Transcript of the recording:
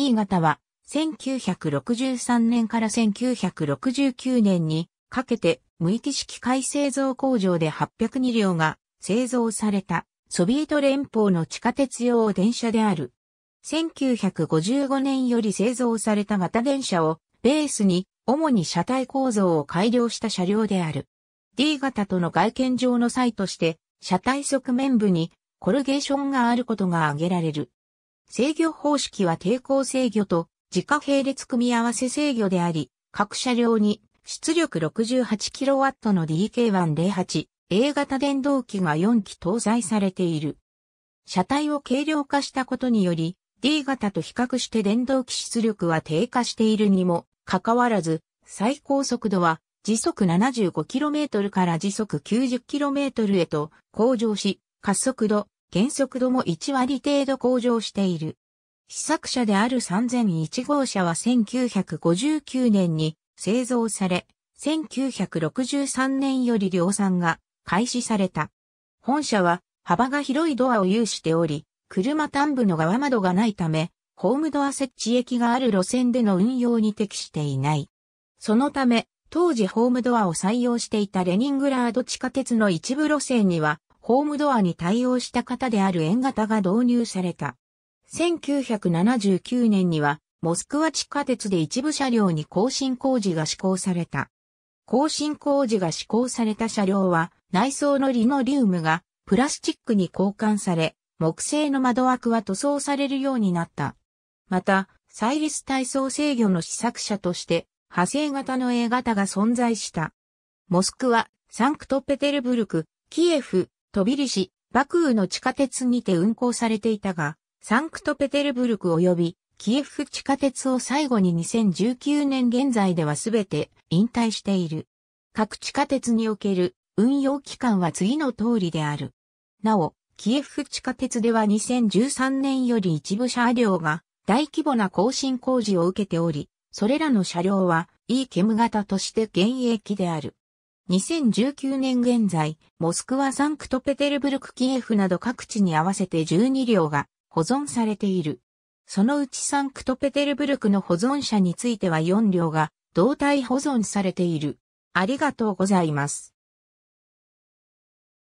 E 型は、1963年から1969年にかけて無機式改製造工場で802両が製造されたソビエト連邦の地下鉄用電車である。1955年より製造された型電車をベースに主に車体構造を改良した車両である。D 型との外見上の際として車体側面部にコルゲーションがあることが挙げられる。制御方式は抵抗制御と自家並列組み合わせ制御であり、各車両に出力 68kW の DK108 A 型電動機が4機搭載されている。車体を軽量化したことにより、D 型と比較して電動機出力は低下しているにもかかわらず、最高速度は時速 75km から時速 90km へと向上し、加速度、原速度も1割程度向上している。試作車である3001号車は1959年に製造され、1963年より量産が開始された。本社は幅が広いドアを有しており、車端部の側窓がないため、ホームドア設置駅がある路線での運用に適していない。そのため、当時ホームドアを採用していたレニングラード地下鉄の一部路線には、ホームドアに対応した型である円型が導入された。1979年には、モスクワ地下鉄で一部車両に更新工事が施行された。更新工事が施行された車両は、内装のリノリウムがプラスチックに交換され、木製の窓枠は塗装されるようになった。また、サイリス体操制御の試作車として、派生型の A 型が存在した。モスクワ、サンクトペテルブルク、キエフ、トビリシ、バクーの地下鉄にて運行されていたが、サンクトペテルブルク及びキエフ地下鉄を最後に2019年現在ではすべて引退している。各地下鉄における運用期間は次の通りである。なお、キエフ地下鉄では2013年より一部車両が大規模な更新工事を受けており、それらの車両は E ケム型として現役である。2019年現在、モスクワサンクトペテルブルクキエフなど各地に合わせて12両が保存されている。そのうちサンクトペテルブルクの保存者については4両が同体保存されている。ありがとうございます。